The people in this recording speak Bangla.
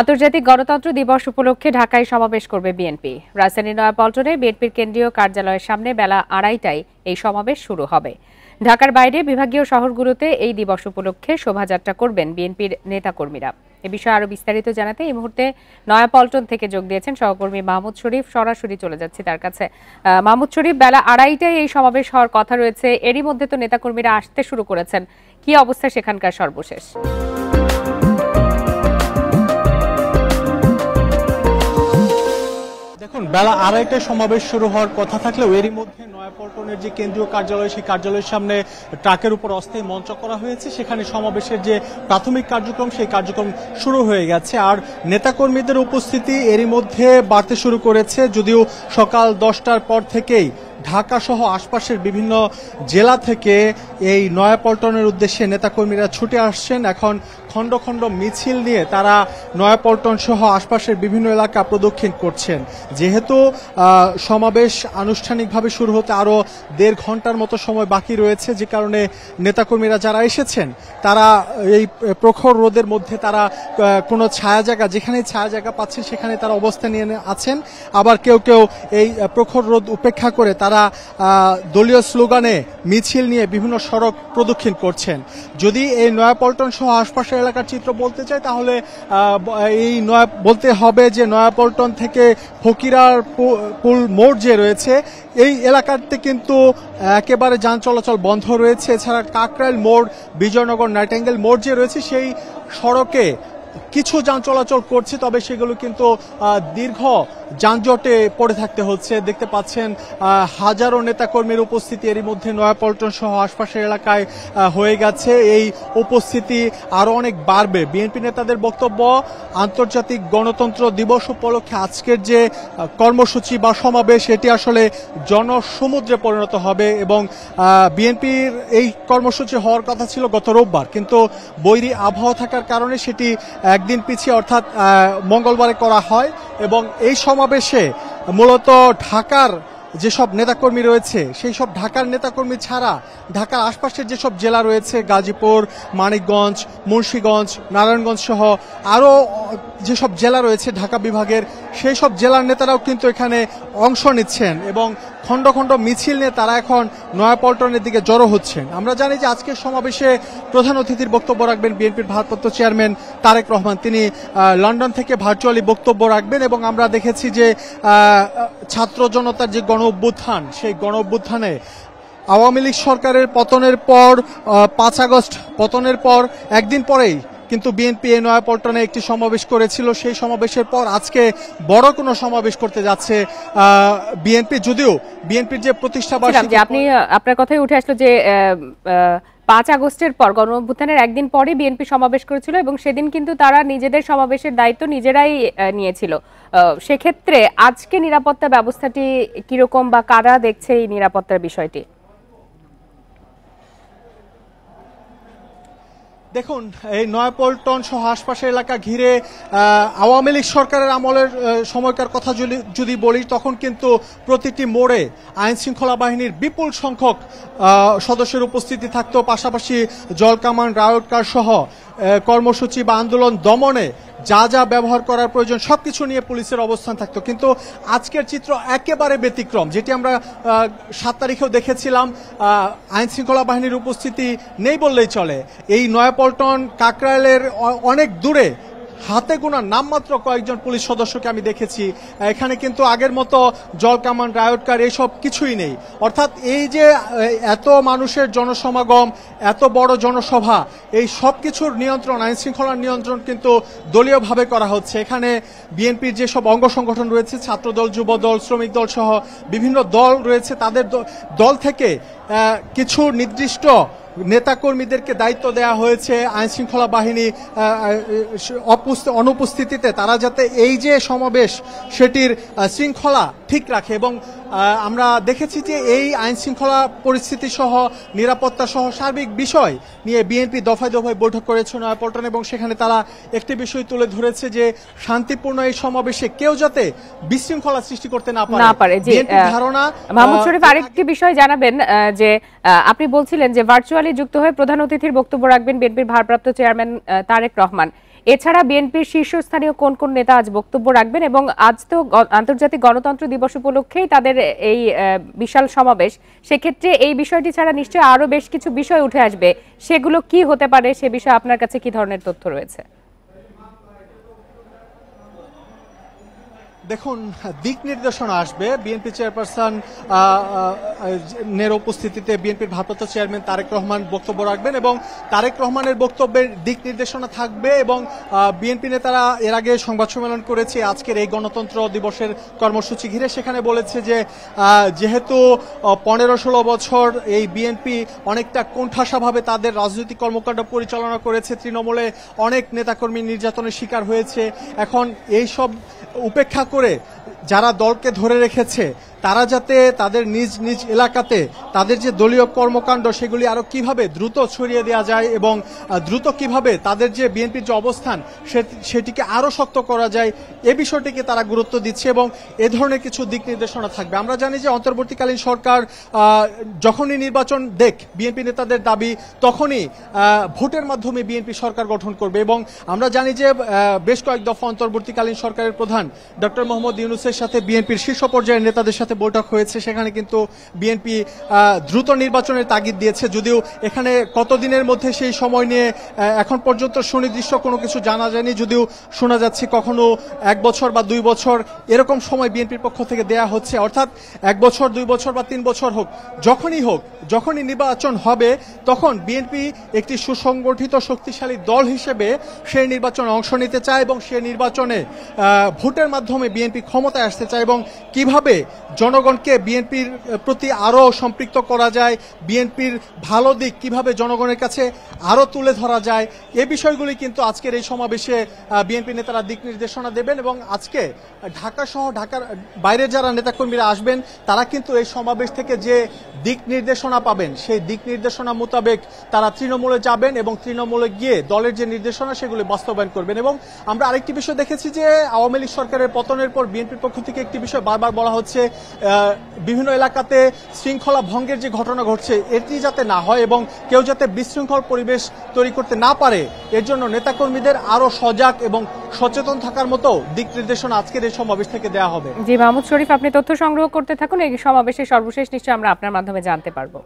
আন্তর্জাতিক গণতন্ত্র দিবস উপলক্ষে ঢাকায় সমাবেশ করবে বিএনপি রাজধানীর নয়াপল্টনে বিএনপির কেন্দ্রীয় কার্যালয়ের সামনে বেলা আড়াইটায় এই সমাবেশ শুরু হবে ঢাকার বাইরে বিভাগীয় শহরগুলোতে এই দিবস উপলক্ষে শোভাযাত্রা করবেন বিএনপির নেতাকর্মীরা এ বিষয়ে আরও বিস্তারিত জানাতে এই মুহূর্তে নয়াপল্টন থেকে যোগ দিয়েছেন সহকর্মী মাহমুদ শরীফ সরাসরি চলে যাচ্ছে তার কাছে মাহমুদ শরীফ বেলা আড়াইটায় এই সমাবেশ হওয়ার কথা রয়েছে এরই মধ্যে তো নেতাকর্মীরা আসতে শুরু করেছেন কি অবস্থা সেখানকার সর্বশেষ বেলা আড়াইটায় সমাবেশ শুরু হওয়ার কথা থাকলেও এরই মধ্যে নয়াপল্টনের যে কেন্দ্রীয় কার্যালয় সেই কার্যালয়ের সামনে ট্রাকের উপর অস্থায়ী মঞ্চ করা হয়েছে সেখানে সমাবেশের যে প্রাথমিক কার্যক্রম সেই কার্যক্রম শুরু হয়ে গেছে আর নেতাকর্মীদের উপস্থিতি এরই মধ্যে বাড়তে শুরু করেছে যদিও সকাল দশটার পর থেকেই ঢাকা সহ আশপাশের বিভিন্ন জেলা থেকে এই নয়াপল্টনের উদ্দেশ্যে নেতাকর্মীরা ছুটে আসছেন এখন খণ্ড খণ্ড মিছিল নিয়ে তারা নয়াপল্টন সহ আশপাশের বিভিন্ন এলাকা প্রদক্ষিণ করছেন যেহেতু সমাবেশ আনুষ্ঠানিকভাবে শুরু হতে আরও দেড় ঘন্টার মতো সময় বাকি রয়েছে যে কারণে নেতাকর্মীরা যারা এসেছেন তারা এই প্রখর রোদের মধ্যে তারা কোনো ছায়া জায়গা যেখানে ছায়া জায়গা পাচ্ছেন সেখানে তারা অবস্থা নিয়ে আছেন আবার কেউ কেউ এই প্রখর রোদ উপেক্ষা করে তারা দলীয় স্লোগানে মিছিল নিয়ে বিভিন্ন সড়ক প্রদক্ষিণ করছেন যদি এই নয়াপল্টন সহ আশপাশের এলাকার চিত্র বলতে চাই তাহলে এই নয়া বলতে হবে যে নয়াপল্টন থেকে ফকিরার পুল মোড় যে রয়েছে এই এলাকাতে কিন্তু একেবারে যান চলাচল বন্ধ রয়েছে এছাড়া কাকরাইল মোড় বিজয়নগর নাইটেঙ্গেল মোড় যে রয়েছে সেই সড়কে কিছু যান চলাচল করছে তবে সেগুলো কিন্তু দীর্ঘ যানজটে পড়ে থাকতে হচ্ছে দেখতে পাচ্ছেন হাজারো নেতাকর্মীর উপস্থিতি এরই মধ্যে নয়াপল্টন সহ আশপাশের এলাকায় হয়ে গেছে এই উপস্থিতি আরও অনেক বাড়বে বিএনপি নেতাদের বক্তব্য আন্তর্জাতিক গণতন্ত্র দিবস উপলক্ষে আজকের যে কর্মসূচি বা সমাবেশ এটি আসলে জনসমুদ্রে পরিণত হবে এবং বিএনপির এই কর্মসূচি হওয়ার কথা ছিল গত রোববার কিন্তু বৈরী আবহাওয়া থাকার কারণে সেটি এক একদিন পিছিয়ে অর্থাৎ মঙ্গলবারে করা হয় এবং এই সমাবেশে মূলত ঢাকার যেসব নেতাকর্মী রয়েছে সেই সব ঢাকার নেতাকর্মী ছাড়া ঢাকার আশপাশের যেসব জেলা রয়েছে গাজীপুর মানিকগঞ্জ মুন্সীগঞ্জ নারায়ণগঞ্জ সহ আরও যেসব জেলা রয়েছে ঢাকা বিভাগের সেই সব জেলার নেতারাও কিন্তু এখানে অংশ নিচ্ছেন এবং খণ্ড খণ্ড মিছিল নিয়ে তারা এখন নয়াপল্টনের দিকে জড়ো হচ্ছেন আমরা জানি যে আজকের সমাবেশে প্রধান অতিথির বক্তব্য রাখবেন বিএনপির ভারপ্রাপ্ত চেয়ারম্যান তারেক রহমান তিনি লন্ডন থেকে ভার্চুয়ালি বক্তব্য রাখবেন এবং আমরা দেখেছি যে ছাত্র জনতার যে গণ অভ্যুত্থান সেই গণ অভ্যুত্থানে আওয়ামী লীগ সরকারের পতনের পর পাঁচ আগস্ট পতনের পর একদিন পরেই কিন্তু বিএনপি এ নয়াপল্টনে একটি সমাবেশ করেছিল সেই সমাবেশের পর আজকে বড় কোনো সমাবেশ করতে যাচ্ছে বিএনপি যদিও বিএনপির যে প্রতিষ্ঠা আপনি আপনার কথাই উঠে আসলো যে পাঁচ আগস্টের পর গণঅভ্যুত্থানের একদিন পরে বিএনপি সমাবেশ করেছিল এবং সেদিন কিন্তু তারা নিজেদের সমাবেশের দায়িত্ব নিজেরাই নিয়েছিল সেক্ষেত্রে আজকে নিরাপত্তা ব্যবস্থাটি কিরকম বা কারা দেখছে এই নিরাপত্তার বিষয়টি দেখুন এই নয়াপল্টন সহ আশপাশের এলাকা ঘিরে আওয়ামী লীগ সরকারের আমলের সময়কার কথা যদি বলি তখন কিন্তু প্রতিটি মোড়ে আইন শৃঙ্খলা বাহিনীর বিপুল সংখ্যক সদস্যের উপস্থিতি থাকতো পাশাপাশি জলকামান রায়টকার সহ কর্মসূচি বা আন্দোলন দমনে যা যা ব্যবহার করার প্রয়োজন সব কিছু নিয়ে পুলিশের অবস্থান থাকতো কিন্তু আজকের চিত্র একেবারে ব্যতিক্রম যেটি আমরা সাত তারিখেও দেখেছিলাম আইন শৃঙ্খলা বাহিনীর উপস্থিতি নেই বললেই চলে এই নয়াপল্টন কাকরাইলের অনেক দূরে হাতে গোনা নামমাত্র কয়েকজন পুলিশ সদস্যকে আমি দেখেছি এখানে কিন্তু আগের মতো জল কামান রায়টকার এইসব কিছুই নেই অর্থাৎ এই যে এত মানুষের জনসমাগম এত বড় জনসভা এই সব কিছুর নিয়ন্ত্রণ আইন শৃঙ্খলার নিয়ন্ত্রণ কিন্তু দলীয়ভাবে করা হচ্ছে এখানে বিএনপির যেসব অঙ্গ সংগঠন রয়েছে ছাত্রদল যুবদল শ্রমিক দল সহ বিভিন্ন দল রয়েছে তাদের দল থেকে কিছু নির্দিষ্ট নেতাকর্মীদেরকে দায়িত্ব দেয়া হয়েছে আইনশৃঙ্খলা বাহিনী অনুপস্থিতিতে তারা যাতে এই যে সমাবেশ সেটির শৃঙ্খলা ঠিক রাখে এবং আমরা দেখেছি যে এই আইন শৃঙ্খলা পরিস্থিতি সহ নিরাপত্তা সহ সার্বিক বিষয় নিয়ে বিএনপি দফায় দফায় বৈঠক করেছে নয়াপল্টন এবং সেখানে তারা একটি বিষয় তুলে ধরেছে যে শান্তিপূর্ণ এই সমাবেশে কেউ যাতে বিশৃঙ্খলা সৃষ্টি করতে না পারে ধারণা মাহমুদ শরীফ আরেকটি বিষয় জানাবেন যে আপনি বলছিলেন যে ভার্চুয়ালি যুক্ত হয়ে প্রধান অতিথির বক্তব্য রাখবেন বিএনপির ভারপ্রাপ্ত চেয়ারম্যান তারেক রহমান এছাড়া বিএনপির শীর্ষস্থানীয় কোন কোন নেতা আজ বক্তব্য রাখবেন এবং আজ তো আন্তর্জাতিক গণতন্ত্র দিবস উপলক্ষেই তাদের এই বিশাল সমাবেশ সেক্ষেত্রে এই বিষয়টি ছাড়া নিশ্চয়ই আরও বেশ কিছু বিষয় উঠে আসবে সেগুলো কি হতে পারে সে বিষয়ে আপনার কাছে কি ধরনের তথ্য রয়েছে দেখুন দিক নির্দেশনা আসবে বিএনপি চেয়ারপারসন নের উপস্থিতিতে বিএনপির ভারপ্রাপ্ত চেয়ারম্যান তারেক রহমান বক্তব্য রাখবেন এবং তারেক রহমানের বক্তব্যের দিক নির্দেশনা থাকবে এবং বিএনপি নেতারা এর আগে সংবাদ সম্মেলন করেছে আজকের এই গণতন্ত্র দিবসের কর্মসূচি ঘিরে সেখানে বলেছে যে যেহেতু পনেরো ষোলো বছর এই বিএনপি অনেকটা কোণঠাসাভাবে তাদের রাজনৈতিক কর্মকাণ্ড পরিচালনা করেছে তৃণমূলে অনেক নেতাকর্মী নির্যাতনের শিকার হয়েছে এখন এই সব উপেক্ষা করে যারা দলকে ধরে রেখেছে তারা যাতে তাদের নিজ নিজ এলাকাতে তাদের যে দলীয় কর্মকাণ্ড সেগুলি আরও কিভাবে দ্রুত ছড়িয়ে দেওয়া যায় এবং দ্রুত কিভাবে তাদের যে বিএনপির যে অবস্থান সেটিকে আরও শক্ত করা যায় এ বিষয়টিকে তারা গুরুত্ব দিচ্ছে এবং এ ধরনের কিছু দিক নির্দেশনা থাকবে আমরা জানি যে অন্তর্বর্তীকালীন সরকার যখনই নির্বাচন দেখ বিএনপি নেতাদের দাবি তখনই ভোটের মাধ্যমে বিএনপি সরকার গঠন করবে এবং আমরা জানি যে বেশ কয়েক দফা অন্তর্বর্তীকালীন সরকারের প্রধান ডক্টর মোহাম্মদ ইউনুসের সাথে বিএনপির শীর্ষ পর্যায়ের নেতাদের সাথে সাথে বৈঠক হয়েছে সেখানে কিন্তু বিএনপি দ্রুত নির্বাচনের তাগিদ দিয়েছে যদিও এখানে কতদিনের মধ্যে সেই সময় নিয়ে এখন পর্যন্ত সুনির্দিষ্ট কোনো কিছু জানা যায়নি যদিও শোনা যাচ্ছে কখনো এক বছর বা দুই বছর এরকম সময় বিএনপির পক্ষ থেকে দেয়া হচ্ছে অর্থাৎ এক বছর দুই বছর বা তিন বছর হোক যখনই হোক যখনই নির্বাচন হবে তখন বিএনপি একটি সুসংগঠিত শক্তিশালী দল হিসেবে সেই নির্বাচনে অংশ নিতে চায় এবং সেই নির্বাচনে ভোটের মাধ্যমে বিএনপি ক্ষমতায় আসতে চায় এবং কিভাবে জনগণকে বিএনপির প্রতি আরও সম্পৃক্ত করা যায় বিএনপির ভালো দিক কিভাবে জনগণের কাছে আরও তুলে ধরা যায় এ বিষয়গুলি কিন্তু আজকের এই সমাবেশে বিএনপি নেতারা দিক নির্দেশনা দেবেন এবং আজকে ঢাকা সহ ঢাকার বাইরের যারা নেতাকর্মীরা আসবেন তারা কিন্তু এই সমাবেশ থেকে যে দিক নির্দেশনা পাবেন সেই দিক নির্দেশনা মোতাবেক তারা তৃণমূলে যাবেন এবং তৃণমূলে গিয়ে দলের যে নির্দেশনা সেগুলি বাস্তবায়ন করবেন এবং আমরা আরেকটি বিষয় দেখেছি যে আওয়ামী লীগ সরকারের পতনের পর বিএনপির পক্ষ থেকে একটি বিষয় বারবার বলা হচ্ছে বিভিন্ন এলাকাতে শৃঙ্খলা ভঙ্গের যে ঘটনা ঘটছে এটি যাতে না হয় এবং কেউ যাতে বিশৃঙ্খল পরিবেশ তৈরি করতে না পারে এর জন্য নেতাকর্মীদের আরও সজাগ এবং সচেতন থাকার মতো দিক নির্দেশনা আজকের এই সমাবেশ থেকে দেওয়া হবে জি মাহমুদ শরীফ আপনি তথ্য সংগ্রহ করতে থাকুন এই সমাবেশের সর্বশেষ নিশ্চয় আমরা আপনার মাধ্যমে জানতে পারবো